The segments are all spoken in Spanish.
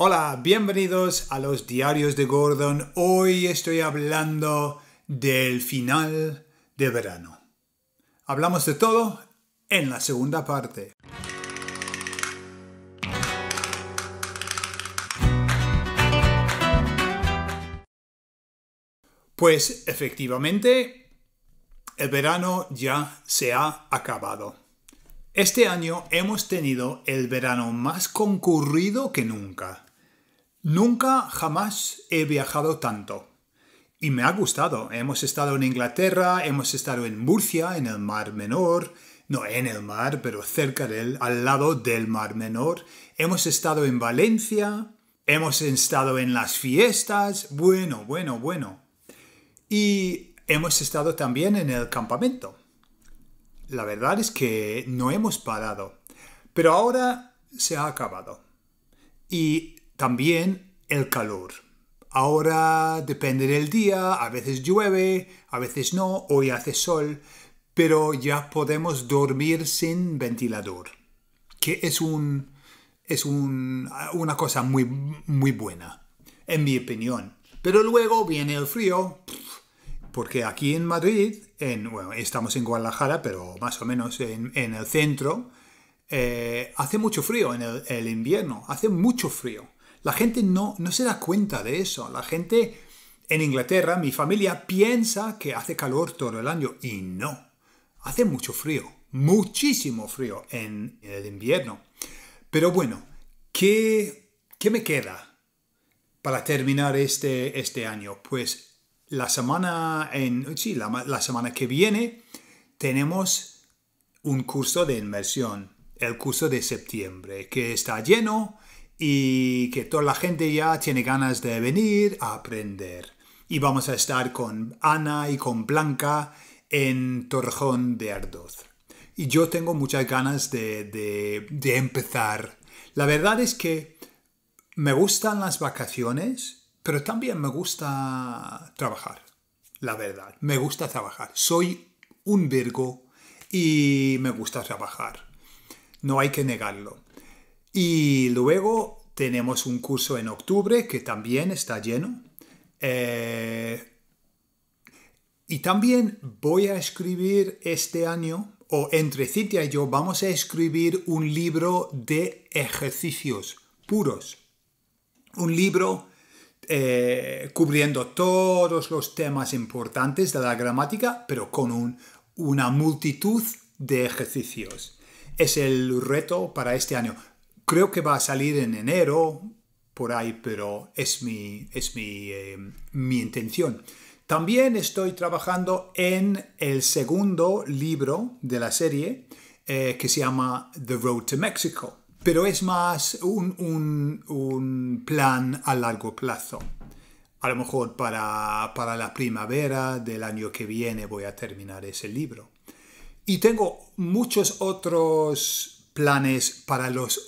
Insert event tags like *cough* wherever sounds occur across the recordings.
Hola, bienvenidos a los diarios de Gordon. Hoy estoy hablando del final de verano. Hablamos de todo en la segunda parte. Pues efectivamente, el verano ya se ha acabado. Este año hemos tenido el verano más concurrido que nunca. Nunca jamás he viajado tanto. Y me ha gustado. Hemos estado en Inglaterra, hemos estado en Murcia, en el Mar Menor, no en el mar, pero cerca del, al lado del Mar Menor. Hemos estado en Valencia, hemos estado en las fiestas, bueno, bueno, bueno. Y hemos estado también en el campamento. La verdad es que no hemos parado. Pero ahora se ha acabado. Y también el calor. Ahora depende del día, a veces llueve, a veces no, hoy hace sol, pero ya podemos dormir sin ventilador, que es, un, es una cosa muy, muy buena, en mi opinión. Pero luego viene el frío, porque aquí en Madrid, bueno, estamos en Guadalajara, pero más o menos en, el centro, eh, hace mucho frío en el invierno, hace mucho frío la gente no, no se da cuenta de eso. La gente en Inglaterra, mi familia piensa que hace calor todo el año y no. Hace mucho frío, muchísimo frío en, el invierno. Pero bueno, ¿qué, qué me queda para terminar este, este año? Pues la semana, en, la semana que viene tenemos un curso de inmersión, el curso de septiembre, que está lleno y que toda la gente ya tiene ganas de venir a aprender. Y vamos a estar con Ana y con Blanca en Torrejón de Ardoz. Y yo tengo muchas ganas de empezar. La verdad es que me gustan las vacaciones, pero también me gusta trabajar. La verdad, me gusta trabajar. Soy un Virgo y me gusta trabajar. No hay que negarlo. Y luego tenemos un curso en octubre que también está lleno. Eh, y también voy a escribir este año, o entre Cintia y yo, vamos a escribir un libro de ejercicios puros. Un libro eh, cubriendo todos los temas importantes de la gramática, pero con una multitud de ejercicios. Es el reto para este año creo que va a salir en enero, por ahí, pero es mi, es mi, eh, intención. También estoy trabajando en el segundo libro de la serie eh, que se llama The Road to Mexico, pero es más un, plan a largo plazo. A lo mejor para, la primavera del año que viene voy a terminar ese libro. Y tengo muchos otros planes para los,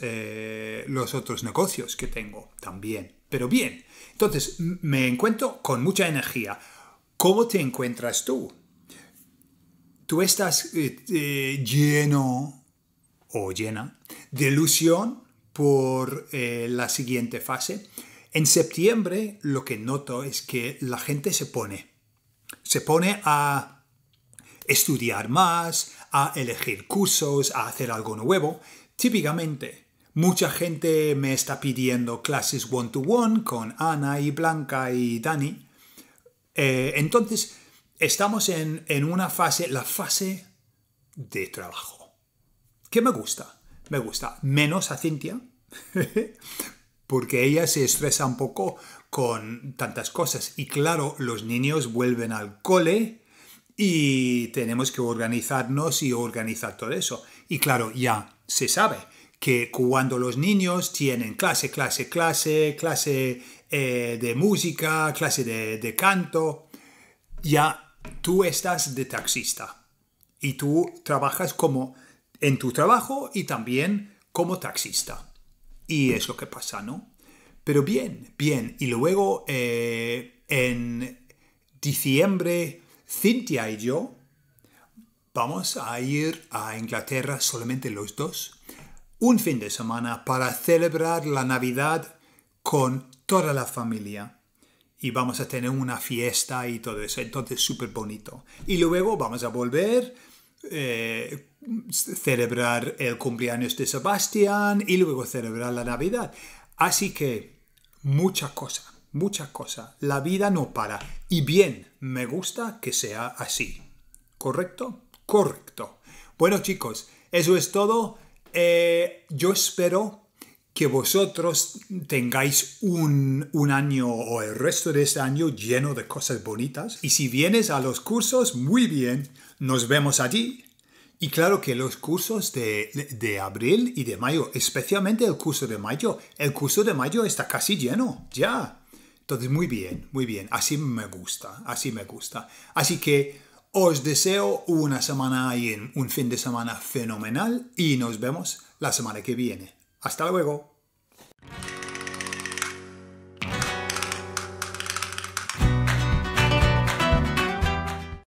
eh, los otros negocios que tengo también. Pero bien, entonces me encuentro con mucha energía. ¿Cómo te encuentras tú? ¿Tú estás eh, eh, lleno o llena de ilusión por la siguiente fase? En septiembre lo que noto es que la gente se pone, se pone a estudiar más, a elegir cursos, a hacer algo nuevo. Típicamente, mucha gente me está pidiendo clases one-to-one con Ana y Blanca y Dani. Eh, entonces, estamos en, en una fase, la fase de trabajo. ¿Qué me gusta? Me gusta menos a Cintia, *laughs* porque ella se estresa un poco con tantas cosas. Y claro, los niños vuelven al cole y tenemos que organizarnos y organizar todo eso. Y claro, ya se sabe que cuando los niños tienen clase, clase, clase, clase eh, de música, clase de, canto, ya tú estás de taxista y tú trabajas como en tu trabajo y también como taxista. Y es lo que pasa, ¿no? Pero bien, bien. Y luego eh, en diciembre Cintia y yo vamos a ir a Inglaterra solamente los dos, un fin de semana para celebrar la Navidad con toda la familia. Y vamos a tener una fiesta y todo eso, entonces súper bonito. Y luego vamos a volver, a eh, celebrar el cumpleaños de Sebastián y luego celebrar la Navidad. Así que mucha cosa muchas cosas. La vida no para. Y bien, me gusta que sea así. ¿Correcto? Correcto. Bueno chicos, eso es todo. Eh, yo espero que vosotros tengáis un, año o el resto de este año lleno de cosas bonitas. Y si vienes a los cursos, muy bien, nos vemos allí. Y claro que los cursos de, de abril y de mayo, especialmente el curso de mayo, el curso de mayo está casi lleno, ya. Entonces, muy bien, muy bien. Así me gusta, así me gusta. Así que os deseo una semana y un fin de semana fenomenal y nos vemos la semana que viene. Hasta luego.